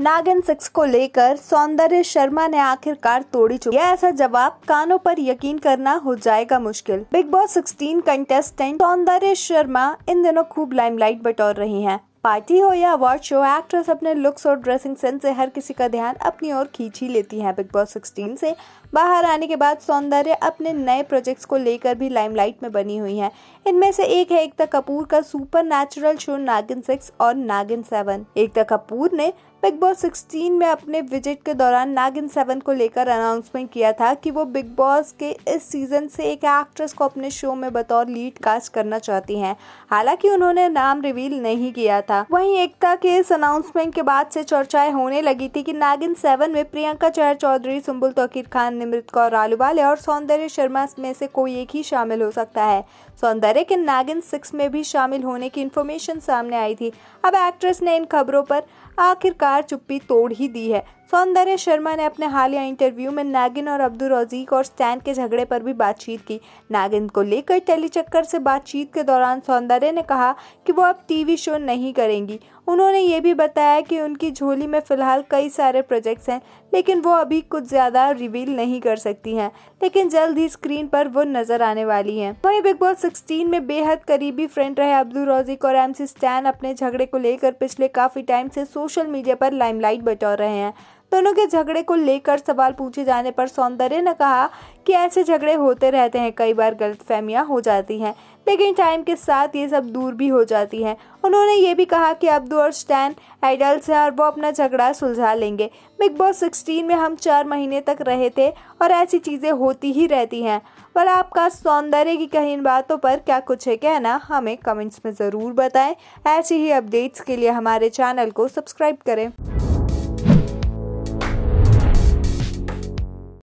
नागिन सिक्स को लेकर सौंदर्य शर्मा ने आखिरकार तोड़ी चुकी यह ऐसा जवाब कानों पर यकीन करना हो जाएगा मुश्किल बिग बॉस 16 कंटेस्टेंट सौंदर्य शर्मा इन दिनों खूब लाइमलाइट बटोर रही हैं। पार्टी हो या अवार्ड शो एक्ट्रेस अपने लुक्स और ड्रेसिंग सेंस से हर किसी का ध्यान अपनी ओर खींच ही लेती हैं बिग बॉस 16 से बाहर आने के बाद सौंदर्य अपने नए प्रोजेक्ट्स को लेकर भी लाइमलाइट में बनी हुई हैं इनमें से एक है एकता कपूर का supernatural show Naagin six और नागिन सेवन एकता कपूर ने बिग बॉस 16 में अपने विजिट के दौरान नागिन सेवन को लेकर अनाउंसमेंट किया था कि वो बिग बॉस के इस सीज़न से एक एक्ट्रेस को अपने शो में बतौर लीड कास्ट करना चाहती हैं हालांकि उन्होंने नाम रिवील नहीं किया था वहीं एकता के इस अनाउंसमेंट के बाद से चर्चाएं होने लगी थी कि नागिन सेवन में प्रियंका चहर चौधरी सुम्बुल तोकीर खान निमृत कौर आलूवाले और सौंदर्य शर्मा में से कोई एक ही शामिल हो सकता है सौंदर्य के नागिन सिक्स में भी शामिल होने की इन्फॉर्मेशन सामने आई थी अब एक्ट्रेस ने इन खबरों पर आखिरकार यार चुप्पी तोड़ ही दी है सौंदर्य शर्मा ने अपने हालिया इंटरव्यू में नागिन और अब्दुल रजीक और स्टैन के झगड़े पर भी बातचीत की नागिन को लेकर टेलीचक्कर से बातचीत के दौरान सौंदर्य ने कहा कि वो अब टीवी शो नहीं करेंगी उन्होंने ये भी बताया कि उनकी झोली में फ़िलहाल कई सारे प्रोजेक्ट्स हैं लेकिन वो अभी कुछ ज़्यादा रिवील नहीं कर सकती हैं लेकिन जल्द ही स्क्रीन पर वो नज़र आने वाली हैं वहीं बिग बॉस 16 में बेहद करीबी फ्रेंड रहे अब्दुल रोजिक और एमसी स्टैन अपने झगड़े को लेकर पिछले काफ़ी टाइम से सोशल मीडिया पर लाइमलाइट बटोर रहे हैं दोनों के झगड़े को लेकर सवाल पूछे जाने पर सौंदर्य ने कहा कि ऐसे झगड़े होते रहते हैं कई बार गलत फहमियाँ हो जाती हैं लेकिन टाइम के साथ ये सब दूर भी हो जाती हैं उन्होंने ये भी कहा कि अब्दू और स्टैन एडल्ट हैं और वो अपना झगड़ा सुलझा लेंगे बिग बॉस सिक्सटीन में हम चार महीने तक रहे थे और ऐसी चीज़ें होती ही रहती हैं पर आपका सौंदर्य की कहीं इन बातों पर क्या कुछ है कहना हमें कमेंट्स में ज़रूर बताएं ऐसी ही अपडेट्स के लिए हमारे चैनल को सब्सक्राइब करें